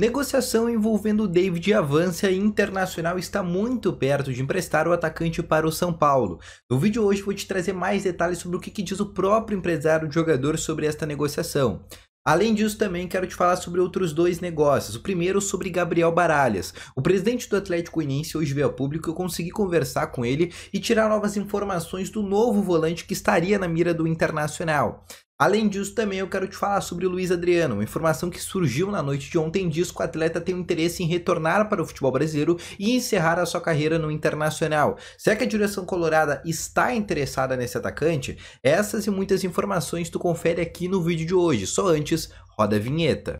Negociação envolvendo David avança e Internacional está muito perto de emprestar o atacante para o São Paulo. No vídeo hoje vou te trazer mais detalhes sobre o que, que diz o próprio empresário do jogador sobre esta negociação. Além disso, também quero te falar sobre outros dois negócios. O primeiro sobre Gabriel Baralhas. O presidente do Atlético Início hoje veio a público, eu consegui conversar com ele e tirar novas informações do novo volante que estaria na mira do Internacional. Além disso, também eu quero te falar sobre o Luiz Adriano, uma informação que surgiu na noite de ontem diz que o atleta tem um interesse em retornar para o futebol brasileiro e encerrar a sua carreira no Internacional. Será é que a direção colorada está interessada nesse atacante? Essas e muitas informações tu confere aqui no vídeo de hoje, só antes, roda a vinheta.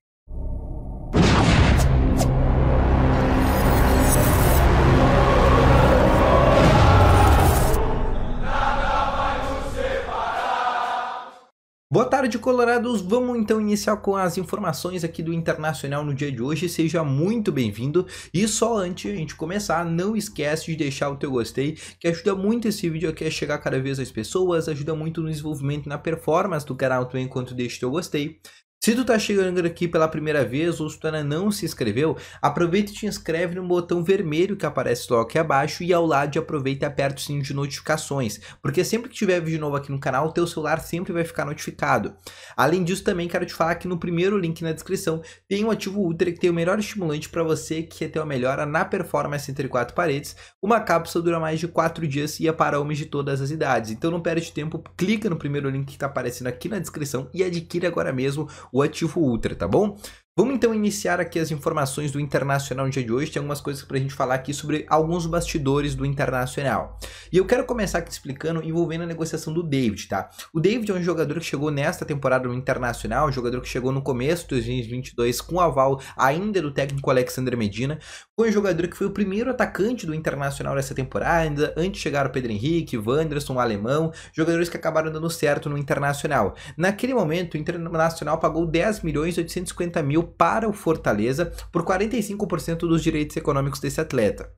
tarde, colorados. Vamos então iniciar com as informações aqui do Internacional no dia de hoje. Seja muito bem-vindo. E só antes de a gente começar, não esquece de deixar o teu gostei, que ajuda muito esse vídeo aqui a chegar cada vez às pessoas, ajuda muito no desenvolvimento e na performance do canal também enquanto deixa o teu gostei. Se tu tá chegando aqui pela primeira vez ou se tu ainda não se inscreveu, aproveita e te inscreve no botão vermelho que aparece logo aqui abaixo e ao lado aproveita e aperta o sininho de notificações, porque sempre que tiver vídeo novo aqui no canal, o teu celular sempre vai ficar notificado. Além disso, também quero te falar que no primeiro link na descrição tem um ativo Ultra que tem o melhor estimulante para você que quer é ter uma melhora na performance entre quatro paredes. Uma cápsula dura mais de 4 dias e é para homens de todas as idades. Então não perde tempo, clica no primeiro link que está aparecendo aqui na descrição e adquire agora mesmo o ativo Ultra, tá bom? Vamos então iniciar aqui as informações do Internacional no dia de hoje. Tem algumas coisas para a gente falar aqui sobre alguns bastidores do Internacional. E eu quero começar aqui explicando envolvendo a negociação do David, tá? O David é um jogador que chegou nesta temporada no Internacional, um jogador que chegou no começo de 2022 com aval ainda do técnico Alexander Medina. Foi um jogador que foi o primeiro atacante do Internacional nessa temporada, antes chegaram Pedro Henrique, Wanderson, o Alemão, jogadores que acabaram dando certo no Internacional. Naquele momento, o Internacional pagou 10 milhões e 850 mil vendeu para o Fortaleza por 45% dos direitos econômicos desse atleta.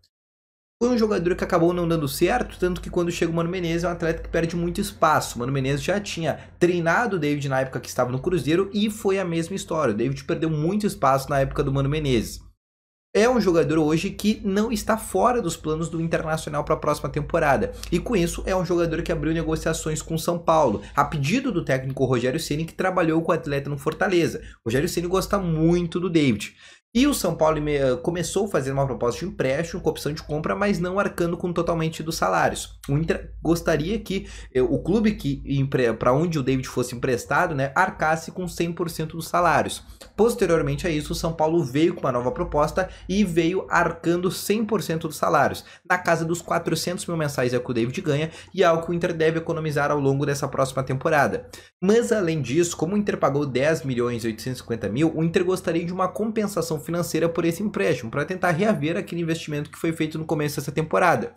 Foi um jogador que acabou não dando certo, tanto que quando chega o Mano Menezes é um atleta que perde muito espaço. O Mano Menezes já tinha treinado o David na época que estava no Cruzeiro e foi a mesma história. O David perdeu muito espaço na época do Mano Menezes é um jogador hoje que não está fora dos planos do Internacional para a próxima temporada. E com isso, é um jogador que abriu negociações com São Paulo, a pedido do técnico Rogério Ceni que trabalhou com o atleta no Fortaleza. O Rogério Ceni gosta muito do David. E o São Paulo começou fazendo uma proposta de empréstimo com opção de compra, mas não arcando com totalmente dos salários. O Inter gostaria que eh, o clube que para onde o David fosse emprestado, né, arcasse com 100% dos salários. Posteriormente a isso, o São Paulo veio com uma nova proposta e veio arcando 100% dos salários, na casa dos 400 mil mensais é o que o David ganha e é algo que o Inter deve economizar ao longo dessa próxima temporada. Mas além disso, como o Inter pagou 10 milhões e 850 mil, o Inter gostaria de uma compensação financeira por esse empréstimo, para tentar reaver aquele investimento que foi feito no começo dessa temporada.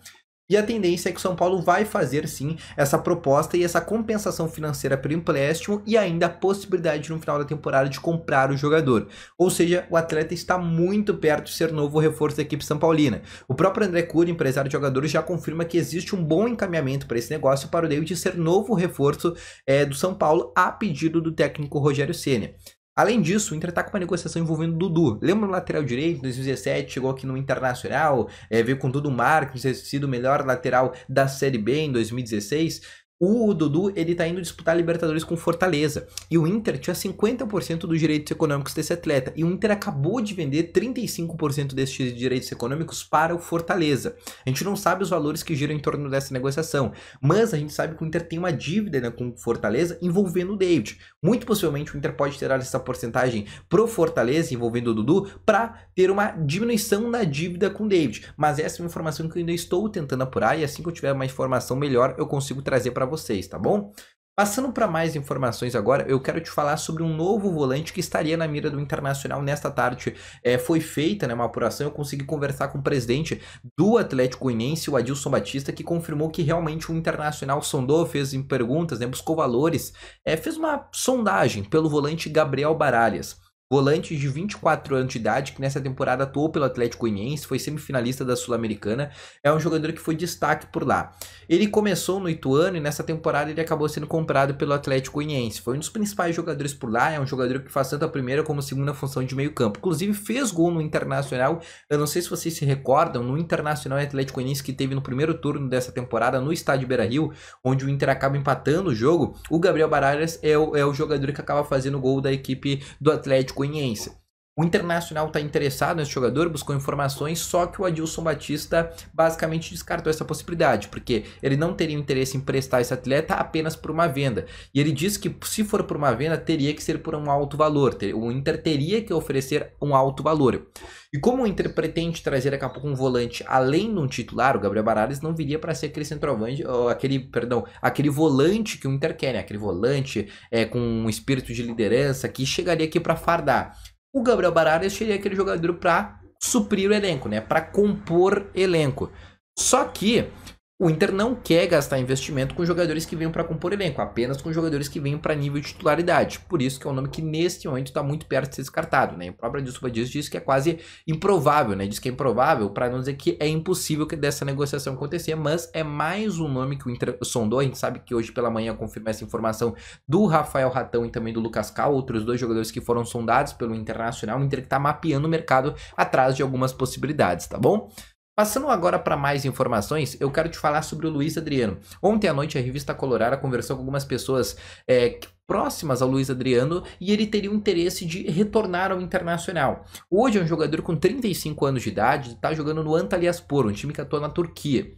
E a tendência é que o São Paulo vai fazer sim essa proposta e essa compensação financeira pelo empréstimo e ainda a possibilidade no final da temporada de comprar o jogador. Ou seja, o atleta está muito perto de ser novo reforço da equipe São Paulina. O próprio André Cury, empresário de jogadores, já confirma que existe um bom encaminhamento para esse negócio para o David ser novo reforço é, do São Paulo a pedido do técnico Rogério Ceni. Além disso, o Inter está com uma negociação envolvendo o Dudu. Lembra o lateral direito, em 2017, chegou aqui no Internacional, é, veio com todo o marketing, ter sido o melhor lateral da Série B em 2016. O Dudu, ele tá indo disputar Libertadores com Fortaleza. E o Inter tinha 50% dos direitos econômicos desse atleta. E o Inter acabou de vender 35% desses direitos econômicos para o Fortaleza. A gente não sabe os valores que giram em torno dessa negociação. Mas a gente sabe que o Inter tem uma dívida né, com o Fortaleza envolvendo o David. Muito possivelmente o Inter pode tirar essa porcentagem pro Fortaleza, envolvendo o Dudu, para ter uma diminuição na dívida com o David. Mas essa é uma informação que eu ainda estou tentando apurar. E assim que eu tiver uma informação melhor, eu consigo trazer para para vocês, tá bom? Passando para mais informações agora, eu quero te falar sobre um novo volante que estaria na mira do Internacional nesta tarde. É, foi feita né, uma apuração, eu consegui conversar com o presidente do Atlético Goianiense, o Adilson Batista, que confirmou que realmente o Internacional sondou, fez perguntas, né, buscou valores, é, fez uma sondagem pelo volante Gabriel Baralhas. Volante de 24 anos de idade, que nessa temporada atuou pelo Atlético Goianiense, foi semifinalista da Sul-Americana, é um jogador que foi destaque por lá. Ele começou no Ituano e nessa temporada ele acabou sendo comprado pelo Atlético Goianiense. Foi um dos principais jogadores por lá, é um jogador que faz tanto a primeira como a segunda função de meio-campo. Inclusive fez gol no Internacional, eu não sei se vocês se recordam, no Internacional Atlético Goianiense que teve no primeiro turno dessa temporada no estádio Beira-Rio, onde o Inter acaba empatando o jogo, o Gabriel Baralhas é o, é o jogador que acaba fazendo gol da equipe do Atlético conveniência. O Internacional está interessado nesse jogador, buscou informações, só que o Adilson Batista basicamente descartou essa possibilidade, porque ele não teria interesse em prestar esse atleta apenas por uma venda. E ele disse que se for por uma venda, teria que ser por um alto valor. O Inter teria que oferecer um alto valor. E como o Inter pretende trazer daqui a pouco um volante além de um titular, o Gabriel Baralles não viria para ser aquele centroavante, aquele, perdão, aquele volante que o Inter quer, né? aquele volante é, com um espírito de liderança que chegaria aqui para fardar o Gabriel Baralhas seria é aquele jogador para suprir o elenco, né? Para compor elenco. Só que o Inter não quer gastar investimento com jogadores que venham para compor elenco, apenas com jogadores que venham para nível de titularidade. Por isso que é um nome que neste momento está muito perto de ser descartado. Né? O próprio Adilson Dias diz que é quase improvável, né? diz que é improvável, para não dizer que é impossível que dessa negociação acontecer, mas é mais um nome que o Inter sondou. A gente sabe que hoje pela manhã confirma essa informação do Rafael Ratão e também do Lucas Cal, outros dois jogadores que foram sondados pelo Internacional. O Inter que está mapeando o mercado atrás de algumas possibilidades, tá bom? Passando agora para mais informações, eu quero te falar sobre o Luiz Adriano. Ontem à noite a revista Colorada conversou com algumas pessoas é, próximas ao Luiz Adriano e ele teria o interesse de retornar ao Internacional. Hoje é um jogador com 35 anos de idade, está jogando no Antalyaspor, um time que atua na Turquia.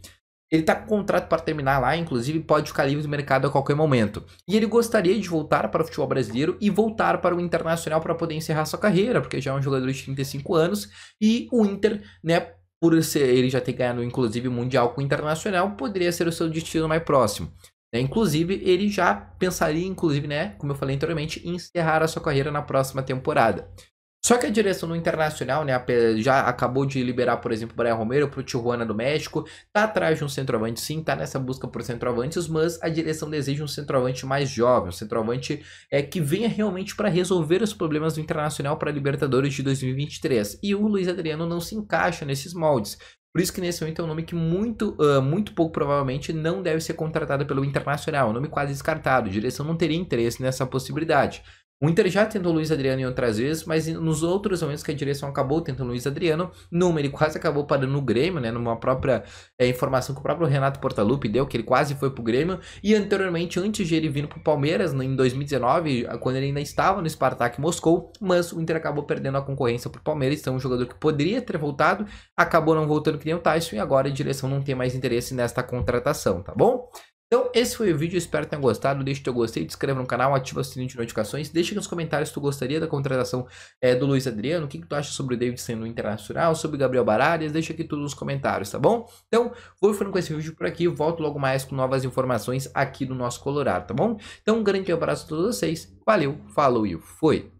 Ele está com contrato para terminar lá, inclusive pode ficar livre do mercado a qualquer momento. E ele gostaria de voltar para o futebol brasileiro e voltar para o Internacional para poder encerrar sua carreira, porque já é um jogador de 35 anos e o Inter, né, por ser, ele já ter ganhado inclusive mundial com o internacional, poderia ser o seu destino mais próximo. Né? Inclusive, ele já pensaria, inclusive, né, como eu falei anteriormente, em encerrar a sua carreira na próxima temporada. Só que a direção do Internacional, né, já acabou de liberar, por exemplo, o Brian Romero para o Tijuana do México, tá atrás de um centroavante sim, tá nessa busca por centroavantes, mas a direção deseja um centroavante mais jovem, um centroavante é, que venha realmente para resolver os problemas do Internacional para a Libertadores de 2023. E o Luiz Adriano não se encaixa nesses moldes. Por isso que nesse momento é um nome que muito, uh, muito pouco provavelmente não deve ser contratado pelo Internacional, é um nome quase descartado. A direção não teria interesse nessa possibilidade. O Inter já tentou Luiz Adriano em outras vezes, mas nos outros momentos que a direção acabou tentando Luiz Adriano, numa ele quase acabou parando no Grêmio, né? Numa própria é, informação que o próprio Renato Portaluppi deu, que ele quase foi pro Grêmio. E anteriormente, antes de ele vir pro Palmeiras, né, em 2019, quando ele ainda estava no Spartak Moscou, mas o Inter acabou perdendo a concorrência pro Palmeiras, então é um jogador que poderia ter voltado, acabou não voltando que nem o Tyson, e agora a direção não tem mais interesse nesta contratação, tá bom? Então, esse foi o vídeo, espero que tenha gostado. Deixe teu gostei, te inscreva no canal, ativa o sininho de notificações. Deixa aqui nos comentários se tu gostaria da contratação é, do Luiz Adriano, o que, que tu acha sobre o David sendo internacional, sobre o Gabriel Baralhas, deixa aqui tudo nos comentários, tá bom? Então, vou ficando com esse vídeo por aqui, volto logo mais com novas informações aqui do nosso Colorado, tá bom? Então, um grande abraço a todos vocês, valeu, falou e fui!